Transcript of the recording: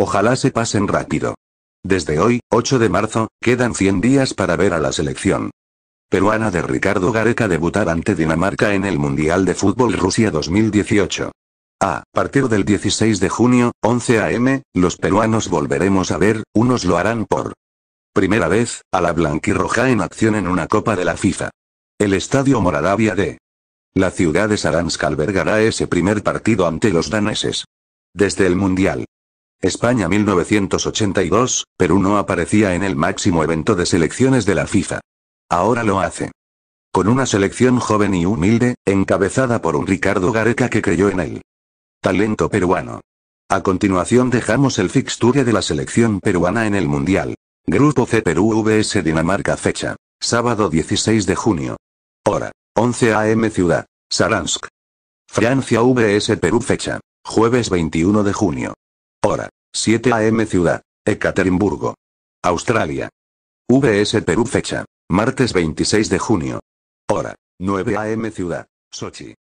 Ojalá se pasen rápido. Desde hoy, 8 de marzo, quedan 100 días para ver a la selección peruana de Ricardo Gareca debutar ante Dinamarca en el Mundial de Fútbol Rusia 2018. A partir del 16 de junio, 11 am, los peruanos volveremos a ver, unos lo harán por primera vez, a la blanquirroja en acción en una Copa de la FIFA. El Estadio Moradavia de la ciudad de Saransk albergará ese primer partido ante los daneses. Desde el Mundial España 1982, Perú no aparecía en el máximo evento de selecciones de la FIFA. Ahora lo hace. Con una selección joven y humilde, encabezada por un Ricardo Gareca que creyó en él. Talento peruano. A continuación dejamos el fixture de la selección peruana en el Mundial. Grupo C Perú VS Dinamarca fecha. Sábado 16 de junio. Hora. 11 am ciudad. Saransk. Francia VS Perú fecha. Jueves 21 de junio. Hora. 7 am Ciudad. Ekaterimburgo. Australia. VS Perú Fecha. Martes 26 de junio. Hora. 9 am Ciudad. Sochi.